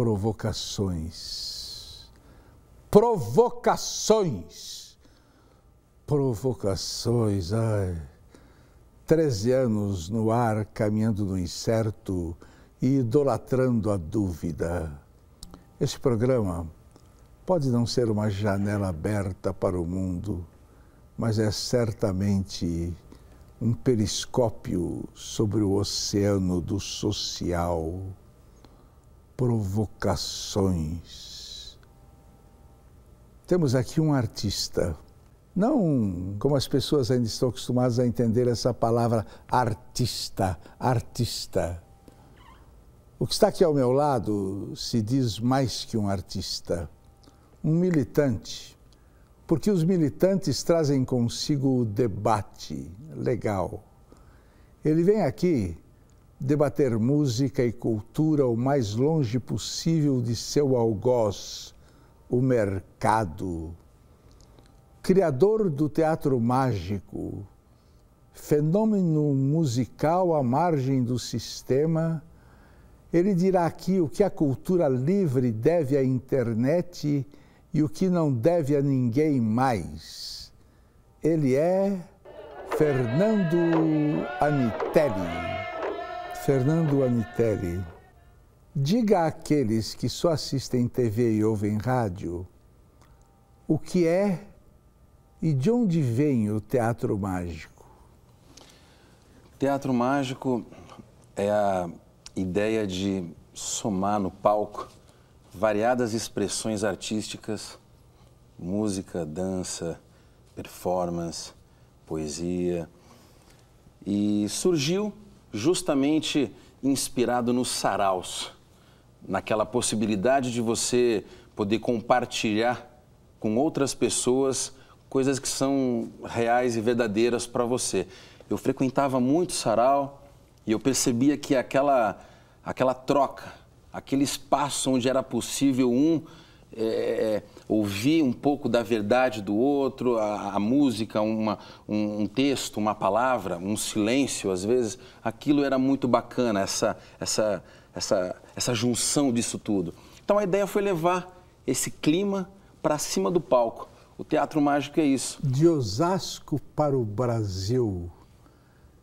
provocações. Provocações. Provocações. Ai. treze anos no ar, caminhando no incerto e idolatrando a dúvida. Este programa pode não ser uma janela aberta para o mundo, mas é certamente um periscópio sobre o oceano do social provocações. Temos aqui um artista, não como as pessoas ainda estão acostumadas a entender essa palavra artista, artista. O que está aqui ao meu lado se diz mais que um artista, um militante, porque os militantes trazem consigo o debate legal. Ele vem aqui debater música e cultura o mais longe possível de seu algoz, o mercado. Criador do teatro mágico, fenômeno musical à margem do sistema, ele dirá aqui o que a cultura livre deve à internet e o que não deve a ninguém mais. Ele é Fernando Anitelli. Fernando Anitelli, diga àqueles que só assistem TV e ouvem rádio o que é e de onde vem o teatro mágico. Teatro mágico é a ideia de somar no palco variadas expressões artísticas, música, dança, performance, poesia. E surgiu justamente inspirado nos saraus, naquela possibilidade de você poder compartilhar com outras pessoas coisas que são reais e verdadeiras para você. Eu frequentava muito sarau e eu percebia que aquela aquela troca, aquele espaço onde era possível um é, é, ouvir um pouco da verdade do outro, a, a música, uma, um, um, texto, uma palavra, um silêncio, às vezes, aquilo era muito bacana, essa, essa, essa, essa junção disso tudo. Então a ideia foi levar esse clima para cima do palco. O teatro mágico é isso. De Osasco para o Brasil,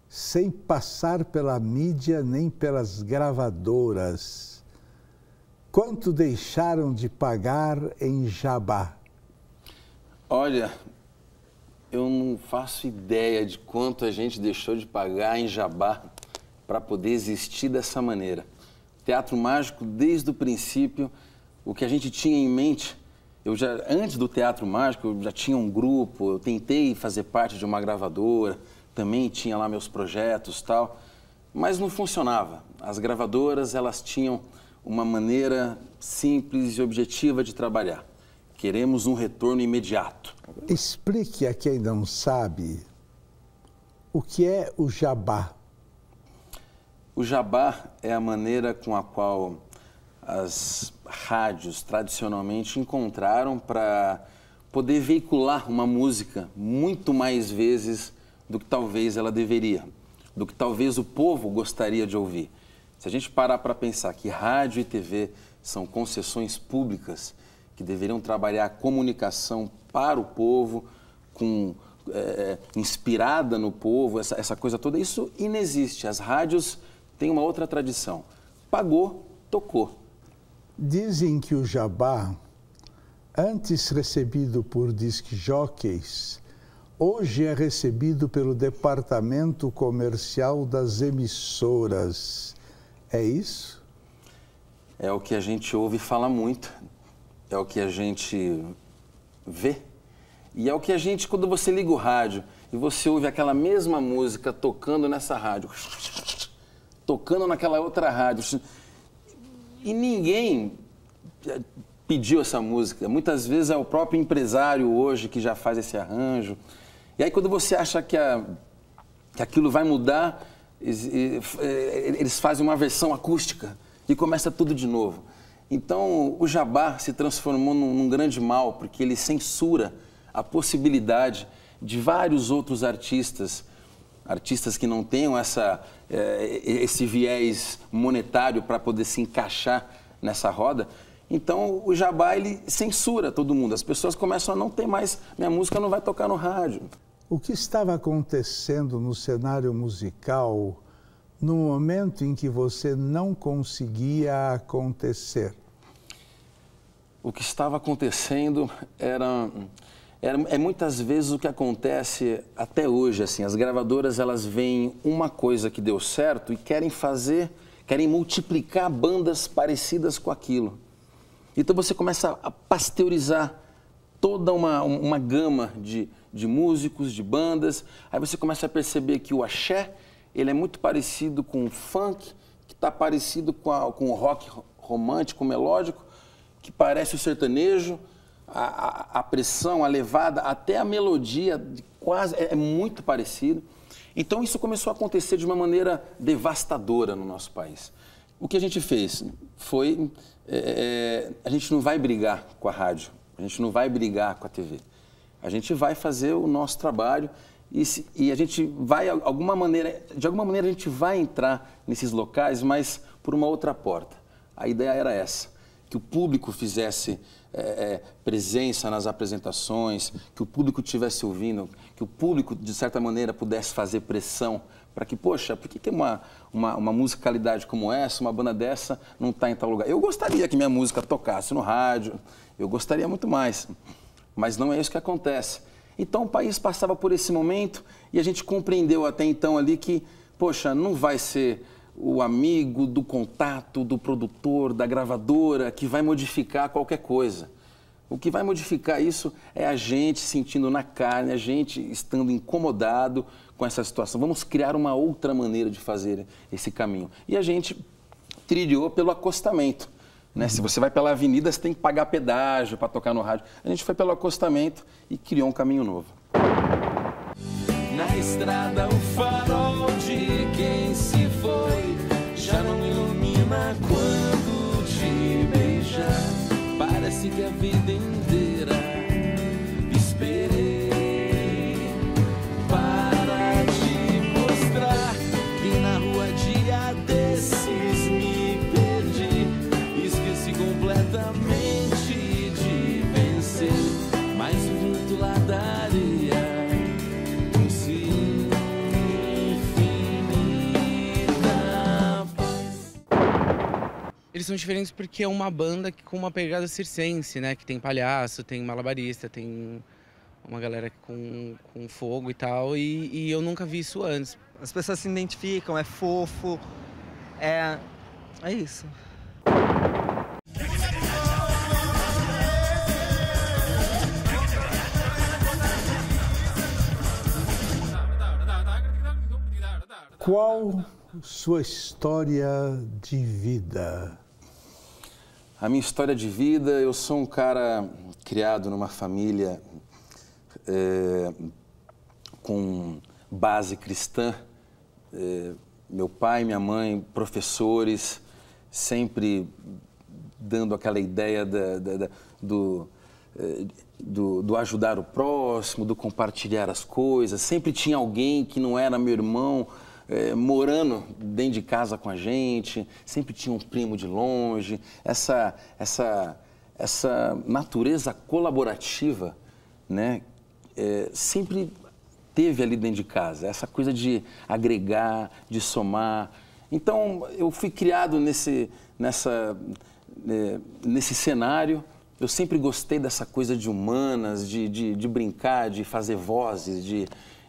sem passar pela mídia nem pelas gravadoras quanto deixaram de pagar em Jabá? Olha, eu não faço ideia de quanto a gente deixou de pagar em Jabá para poder existir dessa maneira. Teatro Mágico, desde o princípio, o que a gente tinha em mente, eu já antes do Teatro Mágico, eu já tinha um grupo, eu tentei fazer parte de uma gravadora, também tinha lá meus projetos, tal, mas não funcionava. As gravadoras, elas tinham uma maneira simples e objetiva de trabalhar. Queremos um retorno imediato. Explique a quem não sabe o que é o jabá. O jabá é a maneira com a qual as rádios tradicionalmente encontraram para poder veicular uma música muito mais vezes do que talvez ela deveria, do que talvez o povo gostaria de ouvir. Se a gente parar para pensar que rádio e TV são concessões públicas que deveriam trabalhar a comunicação para o povo, com, é, é, inspirada no povo, essa, essa coisa toda, isso inexiste. As rádios têm uma outra tradição. Pagou, tocou. Dizem que o jabá, antes recebido por disc jockeys, hoje é recebido pelo departamento comercial das emissoras. É isso? É o que a gente ouve e fala muito, é o que a gente vê. E é o que a gente, quando você liga o rádio e você ouve aquela mesma música tocando nessa rádio, tocando naquela outra rádio, e ninguém é, pediu essa música. Muitas vezes é o próprio empresário hoje que já faz esse arranjo. E aí, quando você acha que, a, que aquilo vai mudar, é, eles fazem uma versão acústica e começa tudo de novo. Então, o jabá se transformou num, num grande mal, porque ele censura a possibilidade de vários outros artistas, artistas que não tenham essa, é, esse viés monetário para poder se encaixar nessa roda. Então, o jabá ele censura todo mundo. As pessoas começam a não ter mais, minha música não vai tocar no rádio o que estava acontecendo no cenário musical no momento em que você não conseguia acontecer? O que estava acontecendo era, era é muitas vezes o que acontece até hoje assim. As gravadoras elas veem uma coisa que deu certo e querem fazer, querem multiplicar bandas parecidas com aquilo. Então você começa a pasteurizar toda uma, uma gama de, de músicos, de bandas. Aí você começa a perceber que o axé, ele é muito parecido com o funk, que está parecido com, a, com o rock romântico, melódico, que parece o sertanejo. A, a, a, pressão, a levada, até a melodia, quase é, é, muito parecido. Então isso começou a acontecer de uma maneira devastadora no nosso país. O que a gente fez foi é, é a gente não vai brigar com a rádio, a gente não vai brigar com a TV. A gente vai fazer o nosso trabalho e, se, e a gente vai, alguma maneira, de alguma maneira a gente vai entrar nesses locais, mas por uma outra porta. A ideia era essa, que o público fizesse é, é presença nas apresentações, que o público estivesse ouvindo, que o público, de certa maneira, pudesse fazer pressão para que, poxa, por que, que uma, uma, uma, musicalidade como essa, uma banda dessa, não está em tal lugar? Eu gostaria que minha música tocasse no rádio, eu gostaria muito mais mas não é isso que acontece. Então o país passava por esse momento e a gente compreendeu até então ali que, poxa, não vai ser o amigo do contato, do produtor, da gravadora que vai modificar qualquer coisa. O que vai modificar isso é a gente sentindo na carne, a gente estando incomodado com essa situação. Vamos criar uma outra maneira de fazer esse caminho. E a gente trilhou pelo acostamento. Né? Se você vai pela avenida, você tem que pagar pedágio para tocar no rádio. A gente foi pelo acostamento e criou um caminho novo. Na estrada o farol de quem se foi já não ilumina quando te Parece que a vida em Eles são diferentes porque é uma banda que, com uma pegada circense, né? Que tem palhaço, tem malabarista, tem uma galera com, com fogo e tal. E, e eu nunca vi isso antes. As pessoas se identificam, é fofo, é. É isso. Qual sua história de vida? a minha história de vida, eu sou um cara criado numa família é, com base cristã. É, meu pai, minha mãe, professores, sempre dando aquela ideia da, da, da, do, é, do, do, ajudar o próximo, do compartilhar as coisas. Sempre tinha alguém que não era meu irmão, é, morando dentro de casa com a gente, sempre tinha um primo de longe, essa, essa, essa natureza colaborativa, né, é, sempre teve ali dentro de casa, essa coisa de agregar, de somar. Então, eu fui criado nesse, nessa, é, nesse cenário, eu sempre gostei dessa coisa de humanas, de, de, de brincar, de fazer vozes, de,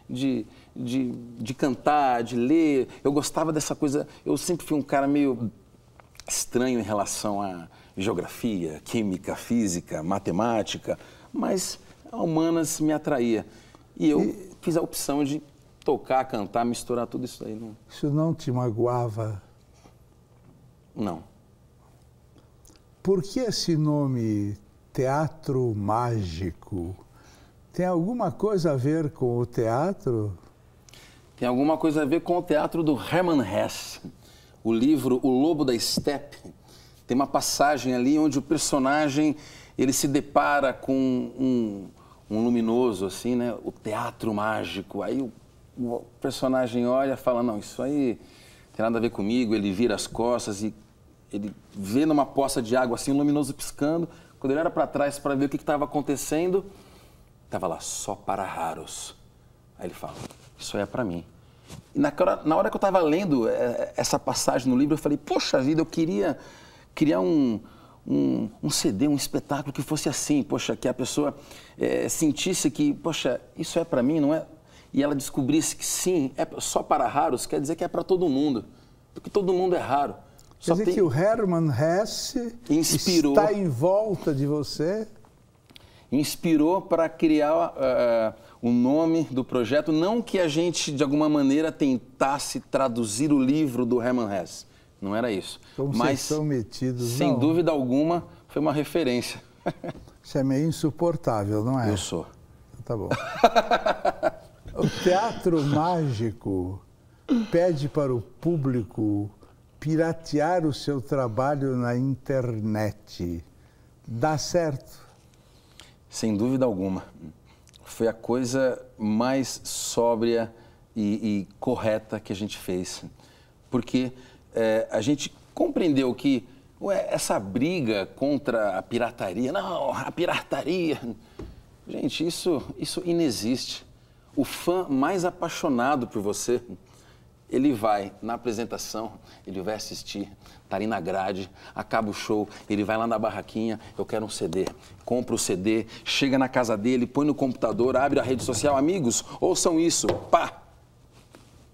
de, de, de cantar, de ler. Eu gostava dessa coisa. Eu sempre fui um cara meio estranho em relação a geografia, química, física, matemática, mas a humanas me atraía. E eu e... fiz a opção de tocar, cantar, misturar tudo isso aí. Não... Isso não te magoava? Não. Por que esse nome teatro mágico? Tem alguma coisa a ver com o teatro? tem alguma coisa a ver com o teatro do Hermann Hesse. O livro O Lobo da Steppe tem uma passagem ali onde o personagem ele se depara com um, um luminoso assim, né? O teatro mágico. Aí o, o personagem olha, fala não, isso aí tem nada a ver comigo. Ele vira as costas e ele vê numa poça de água assim, um luminoso piscando. Quando ele era para trás para ver o que estava acontecendo, estava lá só para raros. Aí ele fala: isso é para mim. E na hora, na hora que eu estava lendo é, essa passagem no livro, eu falei, poxa vida, eu queria criar um, um, um CD, um espetáculo que fosse assim, poxa, que a pessoa é, sentisse que, poxa, isso é para mim, não é? E ela descobrisse que sim, é só para raros, quer dizer que é para todo mundo, porque todo mundo é raro. Quer dizer tem... que o Herman Hesse inspirou. está em volta de você inspirou para criar uh, o nome do projeto, não que a gente, de alguma maneira, tentasse traduzir o livro do Herman Hesse. Não era isso. Como Mas, são metidos, sem não. dúvida alguma, foi uma referência. Isso é meio insuportável, não é? Eu sou. Tá bom. o teatro mágico pede para o público piratear o seu trabalho na internet. Dá certo? Sem dúvida alguma. Foi a coisa mais sóbria e, e correta que a gente fez. Porque é, a gente compreendeu que ué, essa briga contra a pirataria, não, a pirataria. Gente, isso, isso inexiste. O fã mais apaixonado por você ele vai na apresentação, ele vai assistir, tá ali na grade, acaba o show, ele vai lá na barraquinha, eu quero um CD. Compra o CD, chega na casa dele, põe no computador, abre a rede social, amigos, ouçam isso, pá!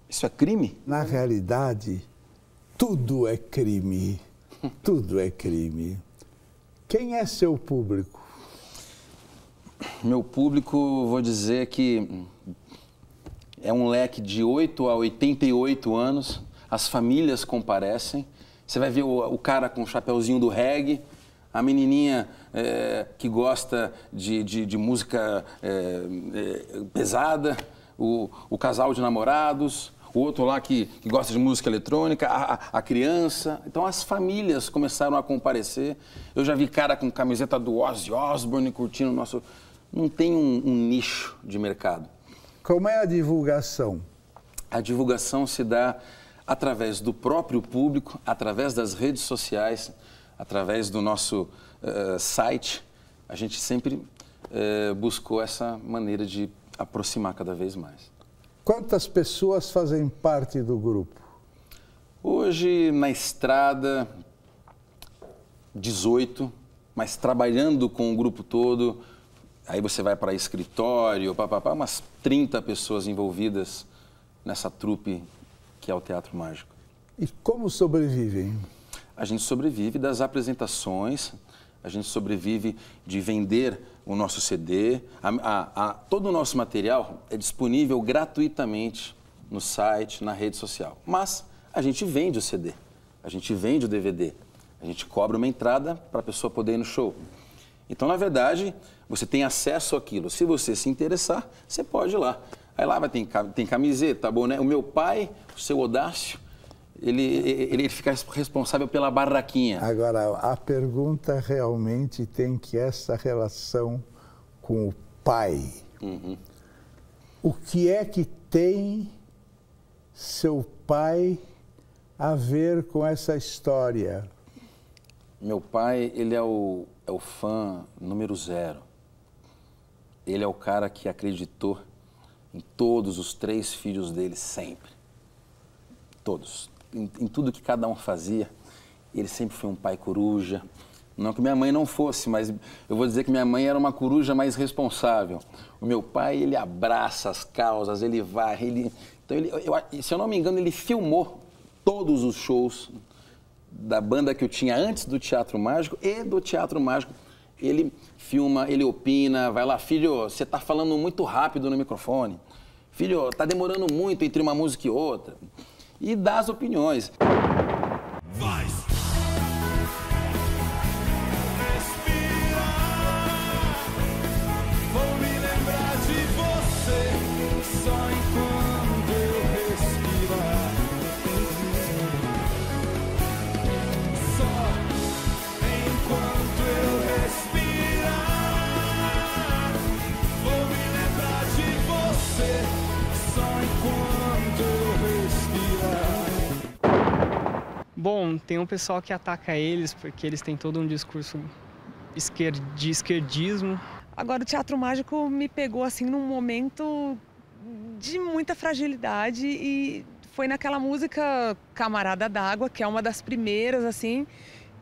Isso é crime? Na realidade, tudo é crime. Tudo é crime. Quem é seu público? Meu público, vou dizer que é um leque de 8 a 88 anos, as famílias comparecem. Você vai ver o, o cara com o chapéuzinho do reggae, a menininha é, que gosta de, de, de música é, é, pesada, o, o casal de namorados, o outro lá que, que gosta de música eletrônica, a, a, criança. Então as famílias começaram a comparecer. Eu já vi cara com camiseta do Ozzy Osbourne curtindo o nosso. Não tem um, um nicho de mercado. Como é a divulgação? A divulgação se dá através do próprio público, através das redes sociais, através do nosso uh, site. A gente sempre uh, buscou essa maneira de aproximar cada vez mais. Quantas pessoas fazem parte do grupo? Hoje, na estrada, 18, mas trabalhando com o grupo todo, Aí você vai para escritório, papapá, umas 30 pessoas envolvidas nessa trupe que é o Teatro Mágico. E como sobrevivem? A gente sobrevive das apresentações, a gente sobrevive de vender o nosso CD. A, a, a, todo o nosso material é disponível gratuitamente no site, na rede social. Mas a gente vende o CD, a gente vende o DVD, a gente cobra uma entrada para a pessoa poder ir no show. Então, na verdade, você tem acesso àquilo. Se você se interessar, você pode ir lá. Aí lá vai, tem, tem camiseta, tá né? O meu pai, o seu Odácio, ele, ele, ele fica responsável pela barraquinha. Agora, a pergunta realmente tem que essa relação com o pai. Uhum. O que é que tem seu pai a ver com essa história? Meu pai, ele é o é o fã número zero. Ele é o cara que acreditou em todos os três filhos dele sempre. Todos. Em, em tudo que cada um fazia. Ele sempre foi um pai coruja. Não que minha mãe não fosse, mas eu vou dizer que minha mãe era uma coruja mais responsável. O meu pai, ele abraça as causas, ele varre, ele... Então, ele, eu, se eu não me engano, ele filmou todos os shows da banda que eu tinha antes do Teatro Mágico e do Teatro Mágico. Ele filma, ele opina, vai lá, filho, você está falando muito rápido no microfone. Filho, está demorando muito entre uma música e outra. E dá as opiniões. tem um pessoal que ataca eles porque eles têm todo um discurso esquer de esquerdismo. Agora, o Teatro Mágico me pegou assim num momento de muita fragilidade e foi naquela música Camarada d'Água, que é uma das primeiras, assim,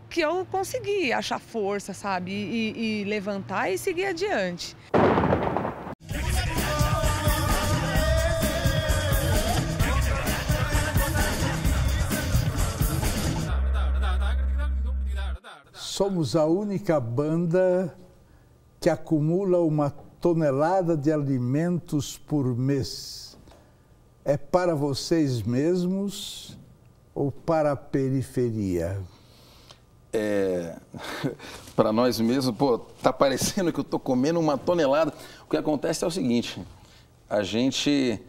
que eu consegui achar força, sabe? E, e levantar e seguir adiante. somos a única banda que acumula uma tonelada de alimentos por mês. É para vocês mesmos ou para a periferia? É, para nós mesmos, pô, tá parecendo que eu tô comendo uma tonelada. O que acontece é o seguinte, a gente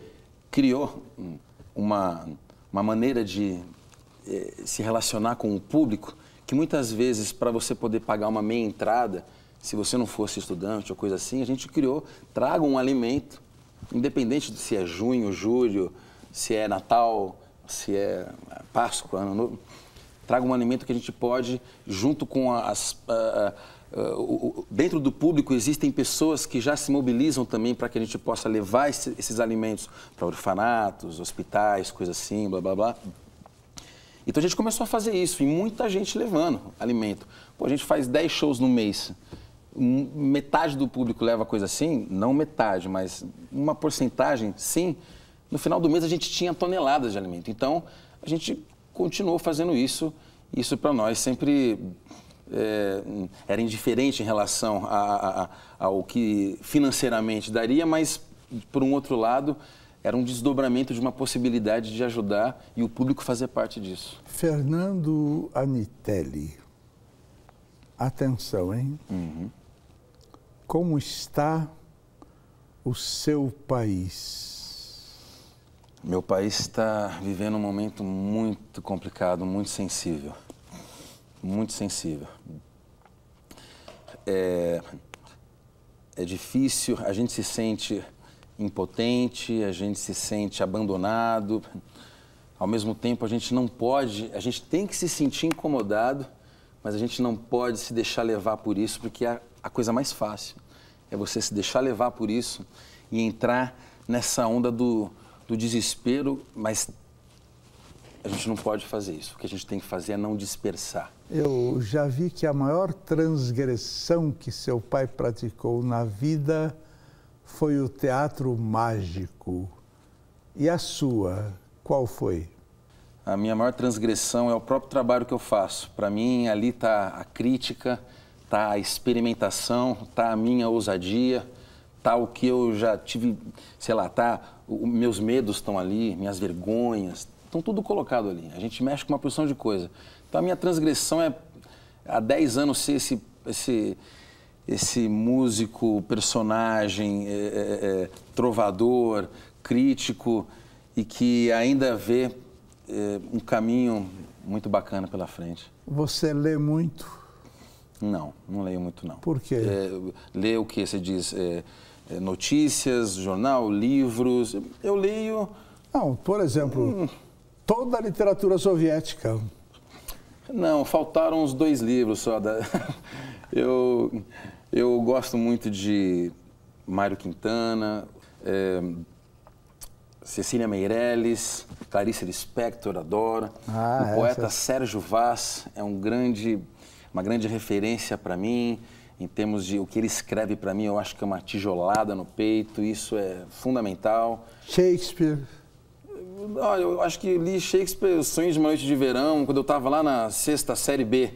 criou uma, uma maneira de eh, se relacionar com o público que muitas vezes, para você poder pagar uma meia entrada, se você não fosse estudante ou coisa assim, a gente criou, traga um alimento, independente de se é junho, julho, se é Natal, se é, é Páscoa, Ano Novo, traga um alimento que a gente pode, junto com as... dentro do público existem pessoas que já se mobilizam também para que a gente possa levar esse, esses alimentos para orfanatos, hospitais, coisa assim, blá blá blá. Então a gente começou a fazer isso e muita gente levando alimento. Pô, a gente faz 10 shows no mês. Hum, metade do público leva coisa assim, não metade, mas uma porcentagem, sim. No final do mês a gente tinha toneladas de alimento. Então a gente continuou fazendo isso. Isso para nós sempre é, era indiferente em relação a, a, a, ao que financeiramente daria, mas por um outro lado era um desdobramento de uma possibilidade de ajudar e o público fazer parte disso. Fernando Anitelli, atenção, hein? Uhum. Como está o seu país? Meu país está vivendo um momento muito complicado, muito sensível. Muito sensível. É, é difícil, a gente se sente impotente, a gente se sente abandonado. Ao mesmo tempo, a gente não pode, a gente tem que se sentir incomodado, mas a gente não pode se deixar levar por isso, porque a, é a coisa mais fácil é você se deixar levar por isso e entrar nessa onda do, do desespero, mas a gente não pode fazer isso. O que a gente tem que fazer é não dispersar. Eu já vi que a maior transgressão que seu pai praticou na vida foi o teatro mágico. E a sua, qual foi? A minha maior transgressão é o próprio trabalho que eu faço. Para mim, ali está a crítica, está a experimentação, está a minha ousadia, está o que eu já tive, sei lá, tá, o, meus medos estão ali, minhas vergonhas, estão tudo colocado ali. A gente mexe com uma porção de coisa. Então, a minha transgressão é, há 10 anos, ser esse, esse esse músico, personagem, é, é, é, trovador, crítico e que ainda vê é, um caminho muito bacana pela frente. Você lê muito? Não, não leio muito não. Por quê? É, lê o que você diz? É, notícias, jornal, livros. Eu leio. Não, por exemplo, hum... toda a literatura soviética. Não, faltaram uns dois livros só da. Eu eu gosto muito de Mário Quintana, é, Cecília Meirelles, Clarice Lispector, adoro. Ah, o poeta essa. Sérgio Vaz é um grande, uma grande referência para mim em termos de o que ele escreve para mim, eu acho que é uma tijolada no peito, isso é fundamental. Shakespeare. Ah, eu acho que li Shakespeare, Os Sonhos de uma Noite de Verão, quando eu estava lá na sexta série B.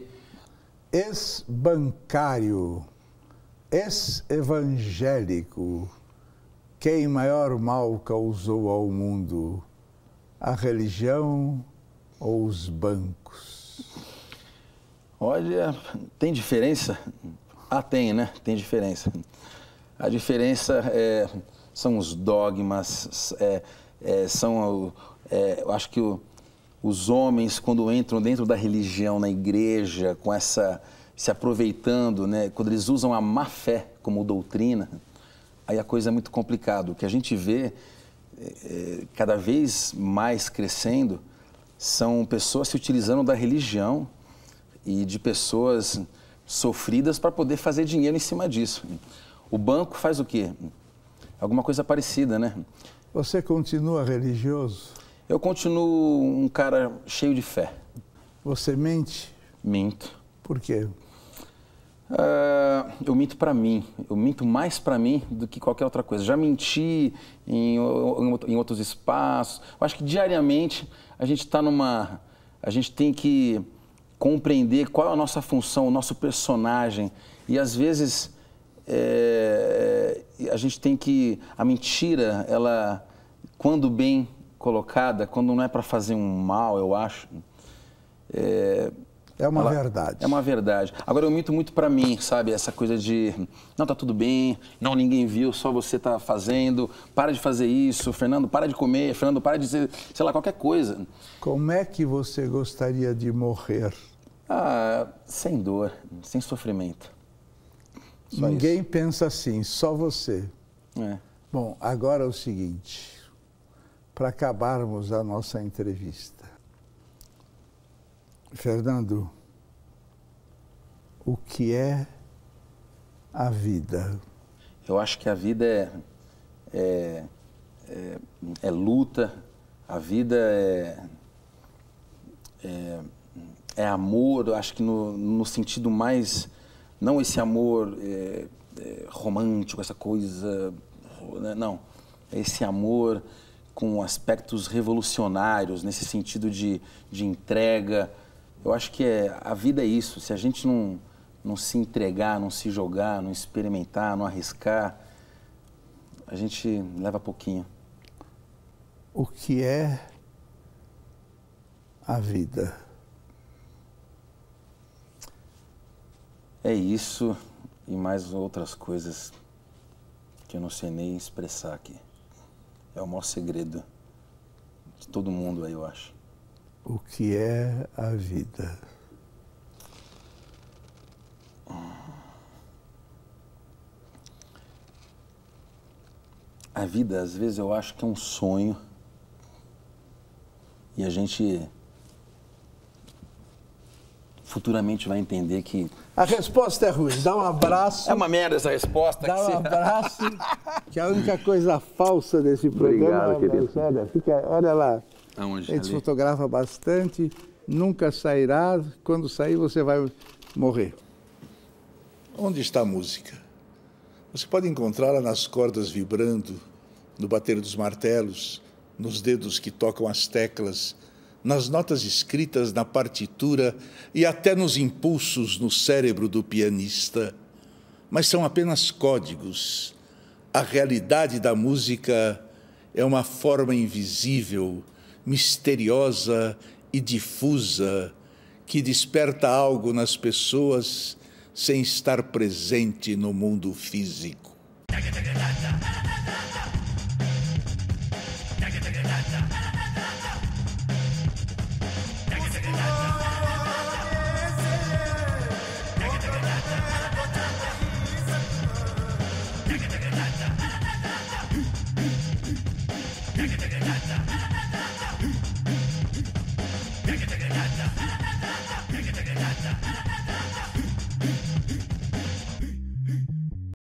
Ex-bancário ex-evangélico, quem maior mal causou ao mundo, a religião ou os bancos? Olha, tem diferença? Ah, tem, né? Tem diferença. A diferença é, são os dogmas, é, é, são, é, eu acho que o, os homens, quando entram dentro da religião, na igreja, com essa se aproveitando, né? quando eles usam a má fé como doutrina, aí a coisa é muito complicada. O que a gente vê é, é, cada vez mais crescendo são pessoas se utilizando da religião e de pessoas sofridas para poder fazer dinheiro em cima disso. O banco faz o quê? Alguma coisa parecida, né? Você continua religioso? Eu continuo um cara cheio de fé. Você mente? Minto. Por quê? Uh, eu minto para mim, eu minto mais para mim do que qualquer outra coisa. Já menti em, em outros espaços. Eu acho que diariamente a gente está numa. A gente tem que compreender qual é a nossa função, o nosso personagem. E às vezes é, a gente tem que. A mentira, ela, quando bem colocada, quando não é para fazer um mal, eu acho. É, é uma Ela, verdade. É uma verdade. Agora eu minto muito para mim, sabe? Essa coisa de não tá tudo bem, não ninguém viu, só você tá fazendo, para de fazer isso, Fernando, para de comer, Fernando, para de dizer, sei lá, qualquer coisa. Como é que você gostaria de morrer? Ah, sem dor, sem sofrimento. Só ninguém isso. pensa assim, só você. É. Bom, agora é o seguinte, para acabarmos a nossa entrevista Fernando, o que é a vida? Eu acho que a vida é, é, é, é luta, a vida é, é, é, amor, eu acho que no, no sentido mais, não esse amor é, é, romântico, essa coisa, né, não, é esse amor com aspectos revolucionários, nesse sentido de, de entrega, eu acho que é, a vida é isso. Se a gente não, não se entregar, não se jogar, não experimentar, não arriscar, a gente leva pouquinho. O que é a vida? É isso e mais outras coisas que eu não sei nem expressar aqui. É o maior segredo de todo mundo aí, eu acho o que é a vida. A vida, às vezes, eu acho que é um sonho e a gente futuramente vai entender que. A resposta é ruim. Dá um abraço. É uma merda essa resposta. Dá um abraço, que é a única coisa falsa desse programa. Obrigado, querido. Olha, fica, olha lá. Aonde? Ele fotografa bastante, nunca sairá, quando sair você vai morrer. Onde está a música? Você pode encontrá-la nas cordas vibrando, no bater dos martelos, nos dedos que tocam as teclas, nas notas escritas na partitura e até nos impulsos no cérebro do pianista. Mas são apenas códigos. A realidade da música é uma forma invisível misteriosa e difusa que desperta algo nas pessoas sem estar presente no mundo físico.